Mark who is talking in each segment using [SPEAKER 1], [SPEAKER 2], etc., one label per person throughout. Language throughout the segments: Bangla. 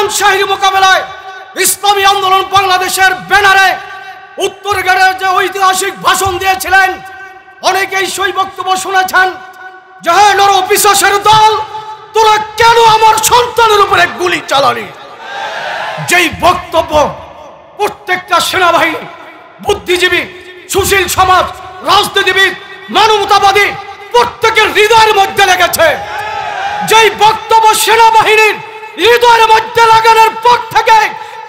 [SPEAKER 1] হারাম শাহীর মোকাবেলায় ইসলামী আন্দোলন বাংলাদেশের ব্যানারে উত্তর যে ঐতিহাসিক ভাষণ দিয়েছিলেন অনেকেই সেই বক্তব্য শুনেছেন যে নর বিশ্বাসের দল তোরা কেন আমার সন্তানের উপরে গুলি চালালি যেই বক্তব্য প্রত্যেকটা সেনাবাহিনী বুদ্ধিজীবী সুশীল সমাজ রাজনীতিবিদ মানবতাবাদী প্রত্যেকের হৃদয়ের মধ্যে লেগেছে যেই বক্তব্য সেনাবাহিনীর ইঁদুর মধ্যে লাগানোর পর থেকে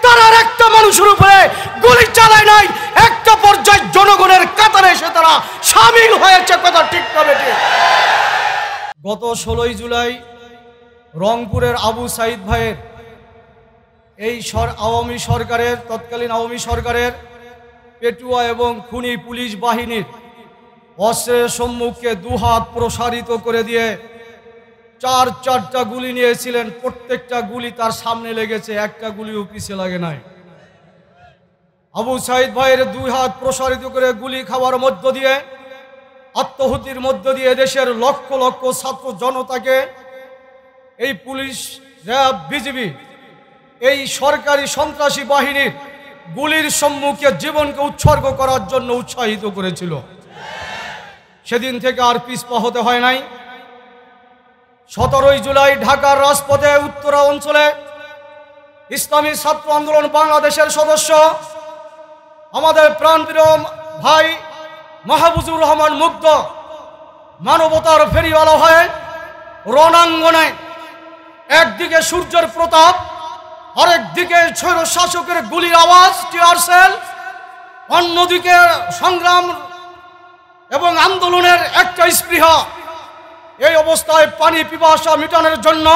[SPEAKER 1] তারা একটা মানুষের উপরে গুলি চালায় নাই একটা পর্যায়ে জনগণের কাতারে এসে তারা সামিল হয়েছে কথা ঠিক তবে গত ষোলোই জুলাই রংপুরের আবু সাইদ ভাইয়ের এই সর আওয়ামী সরকারের তৎকালীন আওয়ামী সরকারের পেটুয়া এবং খুনি পুলিশ বাহিনীর অস্ত্রের সম্মুখে দুহাত প্রসারিত করে দিয়ে চার চারটা গুলি নিয়েছিলেন প্রত্যেকটা গুলি তার সামনে লেগেছে একটা গুলিও পিছিয়ে লাগে নাই আবু সাইদ ভাইয়ের দুই হাত প্রসারিত করে গুলি খাওয়ার মধ্য দিয়ে আত্মহুতির মধ্য দিয়ে দেশের লক্ষ লক্ষ ছাত্র জনতাকে এই পুলিশ র্যাব বিজিবি এই সরকারি সন্ত্রাসী বাহিনীর গুলির সম্মুখে জীবনকে উৎসর্গ করার জন্য উৎসাহিত করেছিল সেদিন থেকে আর পিসপা হতে হয় নাই সতেরোই জুলাই ঢাকার রাজপথে উত্তরা অঞ্চলে ইসলামী ছাত্র আন্দোলন বাংলাদেশের সদস্য আমাদের প্রাণপ্রিয় ভাই মাহবুজুর রহমান মুগ্ধ মানবতার ফেরিওয়ালা হয়ে রণাঙ্গনে একদিকে সূর্যের প্রতাপ আরেকদিকে ছয় শাসকের গুলির আওয়াজ টিয়ারসেল অন্যদিকে সংগ্রাম এবং আন্দোলনের একটা স্পৃহা এই অবস্থায় পানি পিপাসা মিটানোর জন্য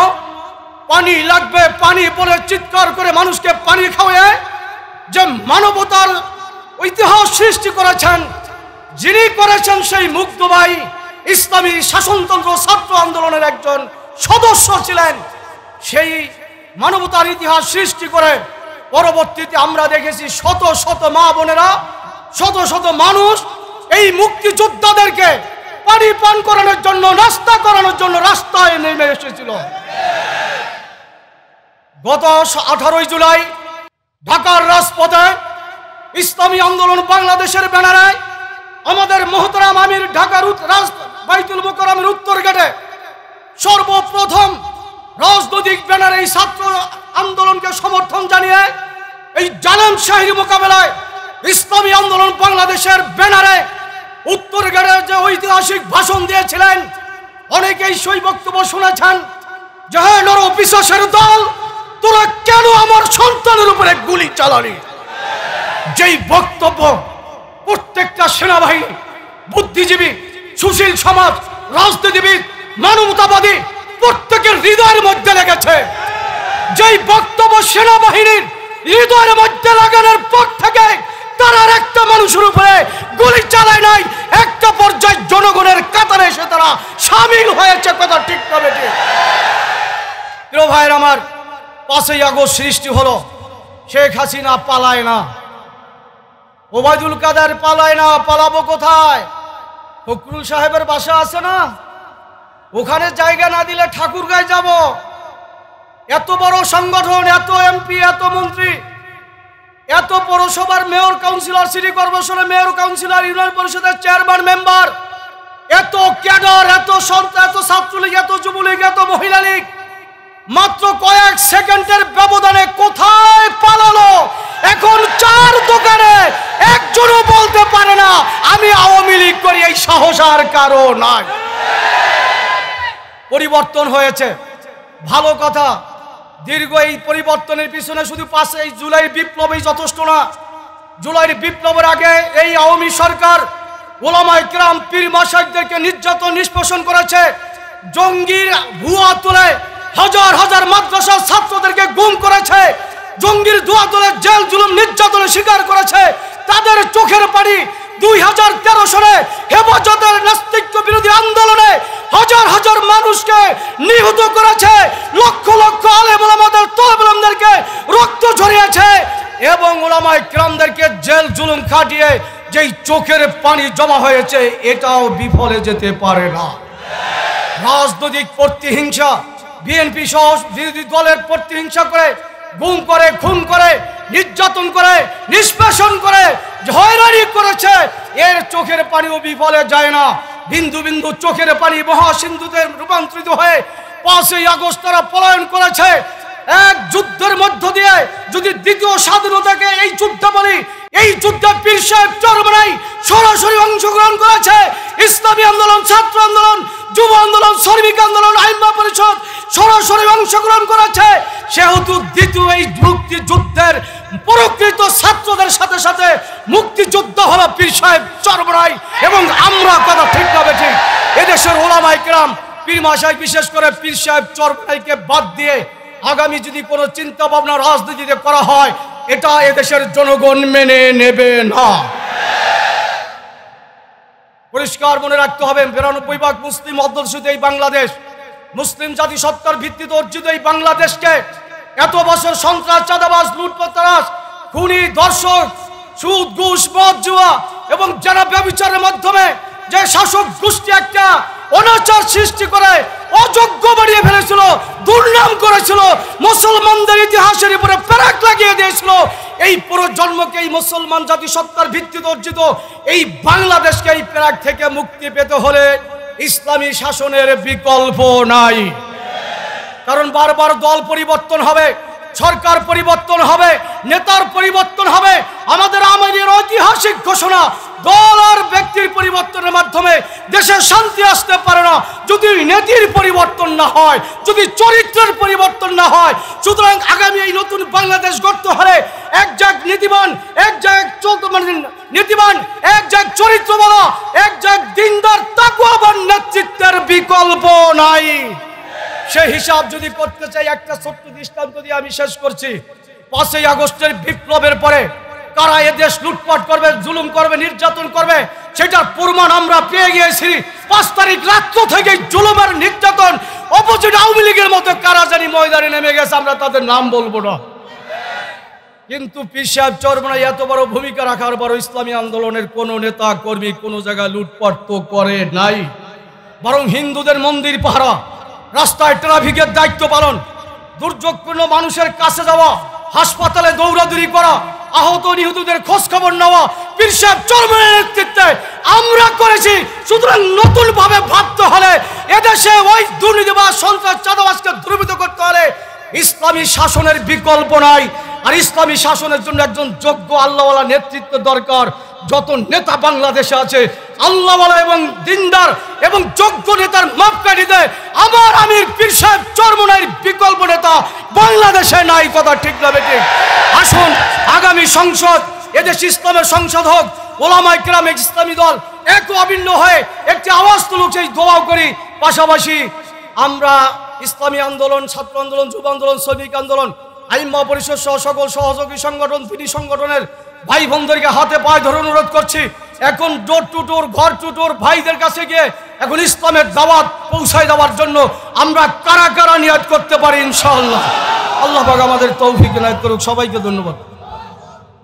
[SPEAKER 1] পানি লাগবে পানি বলে চিৎকার করে মানুষকে পানি খাওয়ায় যে মানবতার ইতিহাস সৃষ্টি করেছেন যিনি করেছেন সেই মুগ্ধবাই ইসলামী শাসনতন্ত্র ছাত্র আন্দোলনের একজন সদস্য ছিলেন সেই মানবতার ইতিহাস সৃষ্টি করে পরবর্তীতে আমরা দেখেছি শত শত মা বোনেরা শত শত মানুষ এই মুক্তিযোদ্ধাদেরকে পানি পান করানোর জন্য নাস্তা করানোর জন্য রাস্তায় নেমে এসেছিল গত আঠারোই জুলাই ঢাকার রাজপথে ইসলামী আন্দোলন বাংলাদেশের ব্যানারে আমাদের মোহতরাম আমির ঢাকার বাইতুল মোকরামের উত্তর গেটে সর্বপ্রথম রাজনৈতিক ব্যানারে এই ছাত্র আন্দোলনকে সমর্থন জানিয়ে এই জানান শাহীর মোকাবেলায় ইসলামী আন্দোলন বাংলাদেশের ব্যানারে উত্তরগড়ের যে ঐতিহাসিক ভাষণ দিয়েছিলেন অনেকেই সেই বক্তব্য শুনেছেন জাহানর বিশ্বাসের দল তোরা কেন আমার সন্তানের উপরে গুলি চালালি যেই বক্তব্য প্রত্যেকটা সেনাবাহিনী বুদ্ধিজীবী সুশীল সমাজ রাজনীতিবিদ মানবতাবাদী প্রত্যেকের হৃদয়ের মধ্যে লেগেছে যেই বক্তব্য সেনাবাহিনীর হৃদয়ের মধ্যে লাগানোর পর থেকে তারা একটা মানুষের উপরে গুলি চালায় নাই একটা পর্যায়ে জনগণের কাতারে এসে তারা সামিল হয়েছে কথা ঠিক তবে ভাইয়ের আমার পাশেই আগস্ট সৃষ্টি হলো শেখ হাসিনা পালায় না ওবায়দুল কাদের পালায় না পালাবো কোথায় ফকরুল সাহেবের বাসা আছে না ওখানে জায়গা না দিলে ঠাকুরগায় যাব এত বড় সংগঠন এত এমপি এত মন্ত্রী এত পৌরসভার মেয়র কাউন্সিলর সিটি কর্পোরেশনের মেয়র কাউন্সিলর ইউনিয়ন পরিষদের চেয়ারম্যান মেম্বার এত ক্যাডার এত এত ছাত্রলীগ এত যুবলীগ এত মহিলা লীগ মাত্র কয়েক সেকেন্ডের ব্যবধানে কোথায় পালালো এখন চার দোকানে একজনও বলতে পারে না আমি আওয়ামী লীগ করি এই সাহস আর কারো নাই পরিবর্তন হয়েছে ভালো কথা দীর্ঘ এই পরিবর্তনের পিছনে শুধু পাশে এই জুলাই বিপ্লবই যথেষ্ট না জুলাই বিপ্লবের আগে এই আওয়ামী সরকার ওলামায় গ্রাম পীর মাসাইদেরকে নির্যাতন নিষ্পোষণ করেছে জঙ্গির ভুয়া তুলে হাজার হাজার মাদ্রাসার ছাত্রদেরকে গুম করেছে জঙ্গির ধোয়া তুলে জেল জুলুম নির্যাতনের শিকার করেছে তাদের চোখের পাড়ি দুই হাজার তেরো সালে হেফাজতের নাস্তিক্য বিরোধী আন্দোলনে হাজার হাজার মানুষকে নিহত করেছে লক্ষ লক্ষ আলেম আমাদের রক্ত ঝরিয়েছে এবং ওলামায় ক্রামদেরকে জেল জুলুম খাটিয়ে যেই চোখের পানি জমা হয়েছে এটাও বিফলে যেতে পারে না রাজনৈতিক প্রতিহিংসা বিএনপি সহ বিরোধী দলের প্রতিহিংসা করে গুম করে খুন করে নির্যাতন করে নিষ্পেষণ করে হয়রানি করেছে এর চোখের পানিও বিফলে যায় না বিন্দু বিন্দু চোখের পানি মহাসিন্ধুতে রূপান্তরিত হয়ে পাঁচই আগস্ট তারা পলায়ন করেছে এক যুদ্ধের মধ্য দিয়ে যদি দ্বিতীয় স্বাধীনতাকে এই যুদ্ধ বলি মানে, এই যুদ্ধে পীর সাহেব চরমরাই সরাসরি অংশগ্রহণ করেছে ইসলামী আন্দোলন ছাত্র আন্দোলন যুব আন্দোলন শ্রমিক আন্দোলন আইনমা পরিষদ সরাসরি অংশগ্রহণ করেছে সেহেতু দ্বিতীয় এই মুক্তি যুদ্ধের প্রকৃত ছাত্রদের সাথে সাথে মুক্তিযুদ্ধ হল পীর সাহেব চরবরাই এবং আমরা কথা ঠিক না ঠিক এদেশের ওলামাই কেরাম পীর মহাশয় বিশেষ করে পীর সাহেব চরমরাইকে বাদ দিয়ে আগামী যদি কোনো চিন্তা ভাবনা রাজনীতিতে করা হয় এটা এদেশের জনগণ মেনে নেবে না পরিষ্কার মনে রাখতে হবে বিরানব্বই ভাগ মুসলিম অধ্যুষিত এই বাংলাদেশ মুসলিম জাতিসত্তার ভিত্তিতে অর্জিত এই বাংলাদেশকে এত বছর সন্ত্রাস চাঁদাবাস লুটপাতাস খুনি দর্শক সুদ ঘুষ মদ জুয়া এবং যারা ব্যবচারের মাধ্যমে যে শাসক গোষ্ঠী একটা অনাচার সৃষ্টি করে অযোগ্য বাড়িয়ে ফেলেছিল দুর্নাম করেছিল মুসলমানদের ইতিহাসের উপরে প্যারাক লাগিয়ে দিয়েছিল এই জন্মকে এই মুসলমান জাতি সত্তার ভিত্তিতে অর্জিত এই বাংলাদেশকে এই প্যারাক থেকে মুক্তি পেতে হলে ইসলামী শাসনের বিকল্প নাই কারণ বারবার দল পরিবর্তন হবে সরকার পরিবর্তন হবে নেতার পরিবর্তন হবে আমাদের আমাদের ঐতিহাসিক ঘোষণা দল আর ব্যক্তির পরিবর্তনের মাধ্যমে দেশে শান্তি আসতে পারে না যদি নীতির পরিবর্তন না হয় যদি চরিত্রের পরিবর্তন না হয় সুতরাং আগামী এই নতুন বাংলাদেশ গড়তে হলে এক জায়গ নীতিবান এক জাগ মানে নীতিবান এক চরিত্র বলা এক জায়গ দিনদার তাকুয়াবান নেতৃত্বের বিকল্প নাই সে হিসাব যদি করতে চাই একটা ছোট্ট দৃষ্টান্ত দিয়ে আমি শেষ করছি পাঁচই আগস্টের বিপ্লবের পরে কারা এ দেশ লুটপাট করবে জুলুম করবে নির্যাতন করবে সেটার প্রমাণ আমরা পেয়ে গিয়েছি পাঁচ তারিখ রাত্র থেকে জুলুমের নির্যাতন অপোজিট আওয়ামী লীগের মতো কারা জানি ময়দানে নেমে গেছে আমরা তাদের নাম বলবো না কিন্তু পিসাব সাহেব এত বড় ভূমিকা রাখার পর ইসলামী আন্দোলনের কোনো নেতা কর্মী কোনো জায়গায় লুটপাট তো করে নাই বরং হিন্দুদের মন্দির পাহারা রাস্তায় ট্রাফিকের দায়িত্ব পালন দুর্যোগপূর্ণ মানুষের কাছে যাওয়া হাসপাতালে দৌড়াদৌড়ি করা আহত নিহতদের খোঁজ খবর নেওয়া পীর সাহেব চরমের নেতৃত্বে আমরা করেছি সুতরাং নতুনভাবে ভাবতে হলে এদেশে ওই দুর্নীতি বা সন্ত্রাস চাঁদাবাসকে দ্রবিত করতে হলে ইসলামী শাসনের বিকল্প নাই আর ইসলামী শাসনের জন্য একজন যোগ্য আল্লাহওয়ালা নেতৃত্ব দরকার যত নেতা বাংলাদেশে আছে আল্লাহওয়ালা এবং দিনদার এবং যোগ্য নেতার কাটি দেয় আমার আমির পীর সাহেব চর্মনাইয়ের বিকল্প নেতা বাংলাদেশে নাই কথা ঠিক না বেটি আসুন আগামী সংসদ এদেশ ইসলামের সংসদ হোক ওলামাই ক্রাম ইসলামী দল এক অভিন্ন হয়ে একটি আওয়াজ তুলুক সেই দোয়াও করি পাশাপাশি আমরা ইসলামী আন্দোলন ছাত্র আন্দোলন যুব আন্দোলন শ্রমিক আন্দোলন আইন মহাপরিষদ সহ সকল সহযোগী সংগঠন তিনি সংগঠনের ভাই বোনদেরকে হাতে পায়ে ধরে অনুরোধ করছি এখন ডোর টু ডোর ঘর টু ডোর ভাইদের কাছে গিয়ে এখন ইসলামের দাওয়াত পৌঁছায় দেওয়ার জন্য আমরা কারা কারা নিয়াদ করতে পারি ইনশাল্লাহ আল্লাহ আমাদের তৌফিক নায়ক করুক সবাইকে ধন্যবাদ